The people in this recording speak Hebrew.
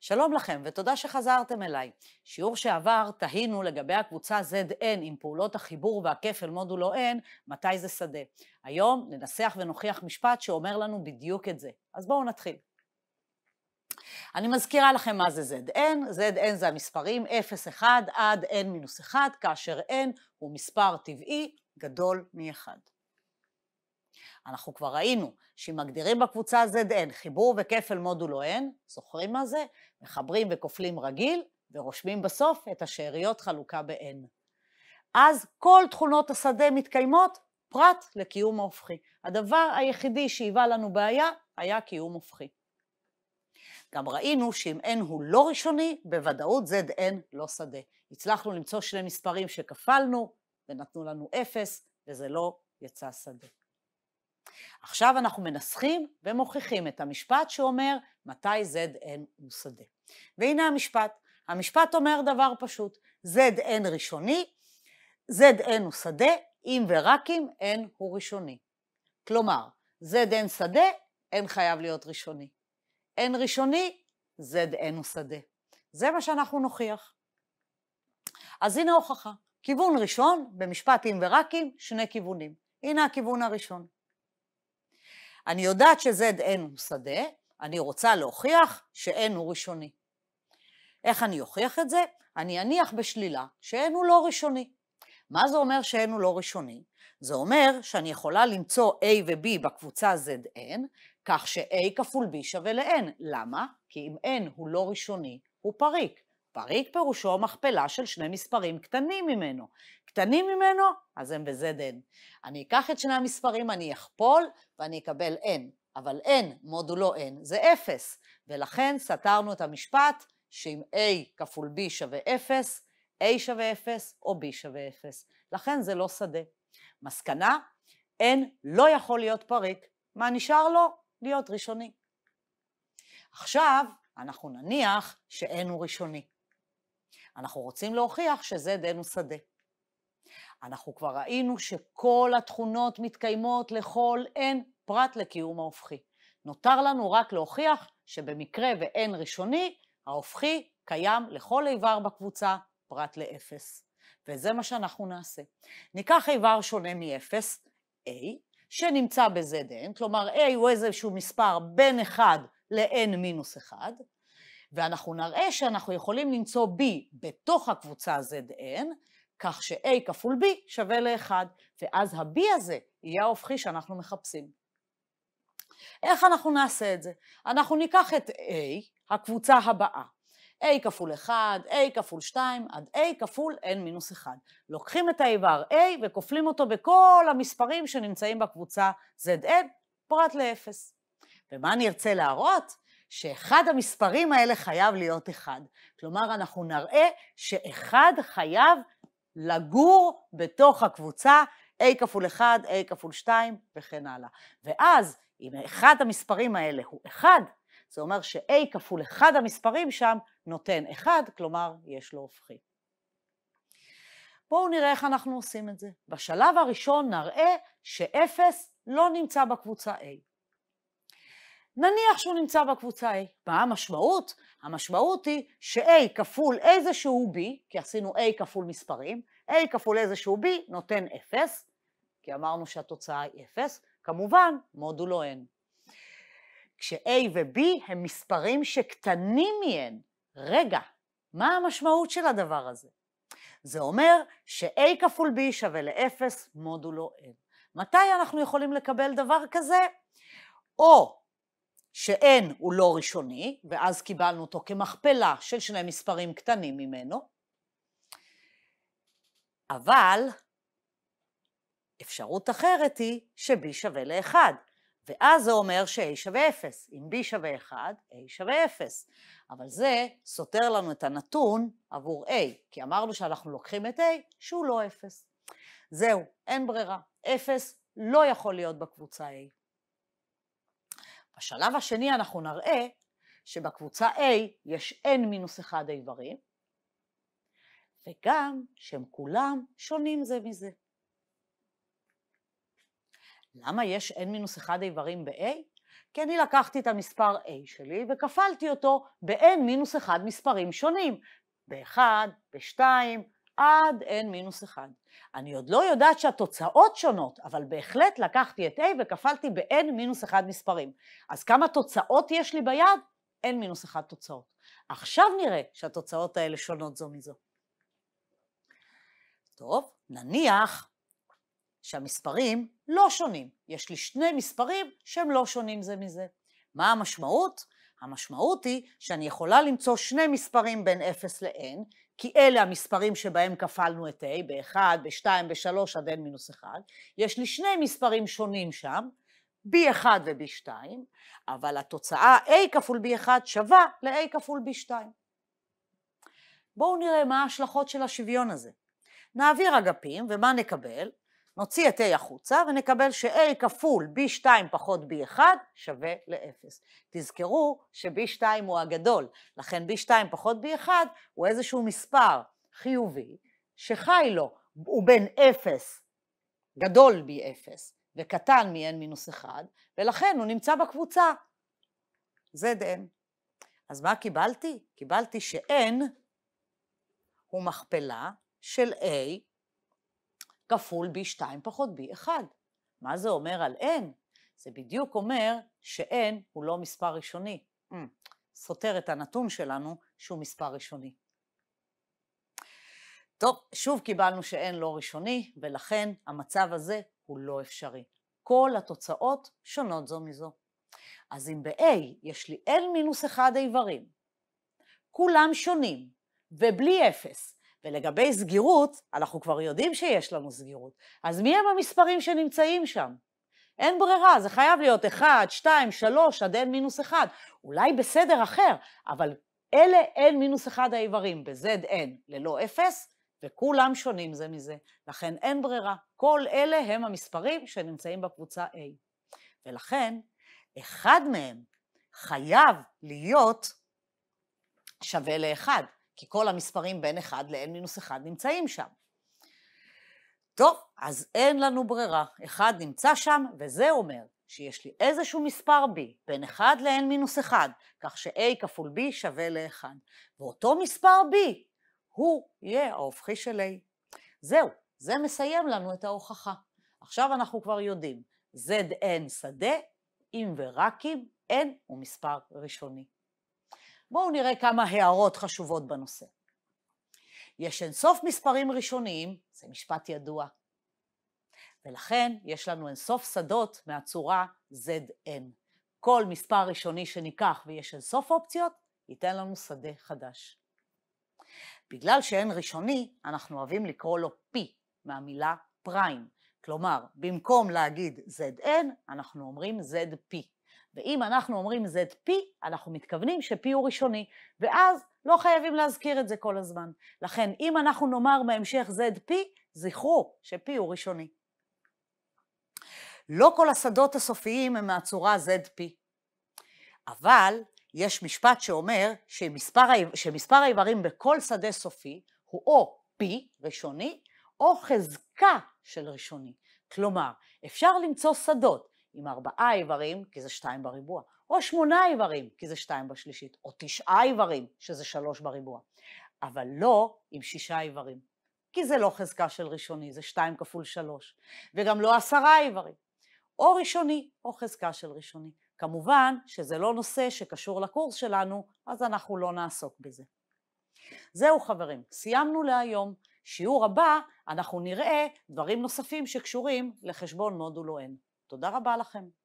שלום לכם ותודה שחזרתם אליי. שיעור שעבר תהינו לגבי הקבוצה ZN עם פעולות החיבור והכפל מודולו N, מתי זה שדה. היום ננסח ונוכיח משפט שאומר לנו בדיוק את זה. אז בואו נתחיל. אני מזכירה לכם מה זה ZN, ZN זה המספרים 0, 1 עד N-1, כאשר N הוא מספר טבעי גדול מ-1. אנחנו כבר ראינו שאם מגדירים בקבוצה ZN חיבור וכפל מודולו N, זוכרים מה זה? מחברים וכופלים רגיל ורושמים בסוף את השאריות חלוקה ב-N. אז כל תכונות השדה מתקיימות פרט לקיום הופכי. הדבר היחידי שהיווה לנו בעיה היה קיום הופכי. גם ראינו שאם n הוא לא ראשוני, בוודאות zn לא שדה. הצלחנו למצוא שני מספרים שכפלנו ונתנו לנו 0, וזה לא יצא שדה. עכשיו אנחנו מנסחים ומוכיחים את המשפט שאומר מתי ZN הוא שדה. והנה המשפט. המשפט אומר דבר פשוט, ZN ראשוני, ZN הוא שדה, אם ורק אם N הוא ראשוני. כלומר, ZN שדה, N חייב להיות ראשוני. N ראשוני, ZN הוא שדה. זה מה שאנחנו נוכיח. אז הנה ההוכחה. כיוון ראשון, במשפט אם ורק אם, שני כיוונים. הנה הכיוון הראשון. אני יודעת ש-ZN הוא שדה, אני רוצה להוכיח ש-N הוא ראשוני. איך אני אוכיח את זה? אני אניח בשלילה ש-N הוא לא ראשוני. מה זה אומר ש-N הוא לא ראשוני? זה אומר שאני יכולה למצוא A ו-B בקבוצה ZN, כך ש-A כפול B שווה ל-N. למה? כי אם N הוא לא ראשוני, הוא פריק. פריק פירושו מכפלה של שני מספרים קטנים ממנו. קטנים ממנו, אז הם ב-ZN. z אני אקח את שני המספרים, אני אכפול ואני אקבל N, אבל N מודולו N זה 0, ולכן סתרנו את המשפט שאם A כפול B שווה 0, A שווה 0 או B שווה 0. לכן זה לא שדה. מסקנה, N לא יכול להיות פריק. מה נשאר לו? להיות ראשוני. עכשיו, אנחנו נניח ש-N הוא ראשוני. אנחנו רוצים להוכיח ש z n הוא שדה. אנחנו כבר ראינו שכל התכונות מתקיימות לכל N פרט לקיום ההופכי. נותר לנו רק להוכיח שבמקרה ו-N ראשוני, ההופכי קיים לכל איבר בקבוצה פרט לאפס. וזה מה שאנחנו נעשה. ניקח איבר שונה מ-0, A, שנמצא ב-ZN, כלומר A הוא איזשהו מספר בין 1 ל-N מינוס 1, ואנחנו נראה שאנחנו יכולים למצוא B בתוך הקבוצה ZN, כך ש-A כפול B שווה ל-1, ואז ה-B הזה יהיה ההופכי שאנחנו מחפשים. איך אנחנו נעשה את זה? אנחנו ניקח את A, הקבוצה הבאה. a כפול 1, a כפול 2, עד a כפול n מינוס 1. לוקחים את האיבר a וכופלים אותו בכל המספרים שנמצאים בקבוצה zn, פרט ל-0. ומה נרצה להראות? שאחד המספרים האלה חייב להיות 1. כלומר, אנחנו נראה שאחד חייב לגור בתוך הקבוצה a כפול 1, a כפול 2 וכן הלאה. ואז אם אחד המספרים האלה הוא 1, זה אומר ש-a כפול 1 המספרים שם נותן 1, כלומר יש לו הופכי. בואו נראה איך אנחנו עושים את זה. בשלב הראשון נראה ש-0 לא נמצא בקבוצה a. נניח שהוא נמצא בקבוצה A. מה המשמעות? המשמעות היא ש-A כפול איזשהו B, כי עשינו A כפול מספרים, A כפול איזשהו B נותן 0, כי אמרנו שהתוצאה היא 0, כמובן מודולו n. כש-A ו-B הם מספרים שקטנים מ-n. רגע, מה המשמעות של הדבר הזה? זה אומר ש-A כפול B שווה ל-0 מודולו n. מתי אנחנו יכולים לקבל דבר כזה? או שאין הוא לא ראשוני, ואז קיבלנו אותו כמכפלה של שני מספרים קטנים ממנו, אבל אפשרות אחרת היא ש-b שווה ל-1, ואז זה אומר ש-a שווה 0. אם b שווה 1, a שווה 0. אבל זה סותר לנו את הנתון עבור a, כי אמרנו שאנחנו לוקחים את a שהוא לא 0. זהו, אין ברירה. 0 לא יכול להיות בקבוצה a. בשלב השני אנחנו נראה שבקבוצה A יש n מינוס אחד איברים, וגם שהם כולם שונים זה מזה. למה יש n מינוס אחד איברים ב-A? כי אני לקחתי את המספר A שלי וכפלתי אותו ב-n מינוס אחד מספרים שונים, ב-1, ב-2, עד n מינוס 1. אני עוד לא יודעת שהתוצאות שונות, אבל בהחלט לקחתי את a וכפלתי ב-n מינוס 1 מספרים. אז כמה תוצאות יש לי ביד? n מינוס 1 תוצאות. עכשיו נראה שהתוצאות האלה שונות זו מזו. טוב, נניח שהמספרים לא שונים. יש לי שני מספרים שהם לא שונים זה מזה. מה המשמעות? המשמעות היא שאני יכולה למצוא שני מספרים בין 0 ל-n, כי אלה המספרים שבהם כפלנו את A, ב-1, ב-2, ב-3 עד n מינוס 1. יש לי שני מספרים שונים שם, b1 וב-2, אבל התוצאה a כפול b1 שווה ל-a כפול b2. בואו נראה מה ההשלכות של השוויון הזה. נעביר אגפים, ומה נקבל? נוציא את A החוצה ונקבל ש-A כפול B2 פחות B1 שווה ל-0. תזכרו ש-B2 הוא הגדול, לכן B2 פחות B1 הוא איזשהו מספר חיובי שחי לו, הוא בין 0, גדול מ-0 וקטן מ-n מינוס 1, ולכן הוא נמצא בקבוצה zn. אז מה קיבלתי? קיבלתי ש-n הוא מכפלה של a כפול b2 פחות b1. מה זה אומר על n? זה בדיוק אומר ש-n הוא לא מספר ראשוני. Mm, סותר את הנתון שלנו שהוא מספר ראשוני. טוב, שוב קיבלנו ש-n לא ראשוני, ולכן המצב הזה הוא לא אפשרי. כל התוצאות שונות זו מזו. אז אם ב-A יש לי n מינוס 1 איברים, כולם שונים, ובלי 0, ולגבי סגירות, אנחנו כבר יודעים שיש לנו סגירות. אז מי הם המספרים שנמצאים שם? אין ברירה, זה חייב להיות 1, 2, 3, עד n מינוס 1. אולי בסדר אחר, אבל אלה n מינוס 1 האיברים, ב-zn ללא 0, וכולם שונים זה מזה. לכן אין ברירה, כל אלה הם המספרים שנמצאים בקבוצה A. ולכן, אחד מהם חייב להיות שווה לאחד. כי כל המספרים בין 1 ל-n מינוס 1 נמצאים שם. טוב, אז אין לנו ברירה, 1 נמצא שם, וזה אומר שיש לי איזשהו מספר b בין 1 ל-n מינוס 1, כך ש-a כפול b שווה ל-1, ואותו מספר b הוא יהיה ההופכי של a. זהו, זה מסיים לנו את ההוכחה. עכשיו אנחנו כבר יודעים, zn שדה, אם ורק אם n הוא מספר ראשוני. בואו נראה כמה הערות חשובות בנושא. יש אינסוף מספרים ראשוניים, זה משפט ידוע, ולכן יש לנו אינסוף שדות מהצורה ZN. כל מספר ראשוני שניקח ויש אינסוף אופציות, ייתן לנו שדה חדש. בגלל שאין ראשוני, אנחנו אוהבים לקרוא לו P מהמילה פריים. כלומר, במקום להגיד ZN, אנחנו אומרים ZP. ואם אנחנו אומרים ZP, אנחנו מתכוונים ש-P הוא ראשוני, ואז לא חייבים להזכיר את זה כל הזמן. לכן, אם אנחנו נאמר בהמשך ZP, זכרו ש-P הוא ראשוני. לא כל השדות הסופיים הם מהצורה ZP, אבל יש משפט שאומר שמספר, שמספר האיברים בכל שדה סופי הוא או P ראשוני, או חזקה של ראשוני. כלומר, אפשר למצוא שדות עם ארבעה איברים, כי זה שתיים בריבוע, או שמונה איברים, כי זה שתיים בשלישית, או תשעה איברים, שזה שלוש בריבוע, אבל לא עם שישה איברים, כי זה לא חזקה של ראשוני, זה שתיים כפול שלוש, וגם לא עשרה איברים, או ראשוני או חזקה של ראשוני. כמובן שזה לא נושא שקשור לקורס שלנו, אז אנחנו לא נעסוק בזה. זהו חברים, סיימנו להיום. שיעור הבא אנחנו נראה דברים נוספים שקשורים לחשבון מודולו N. תודה רבה לכם.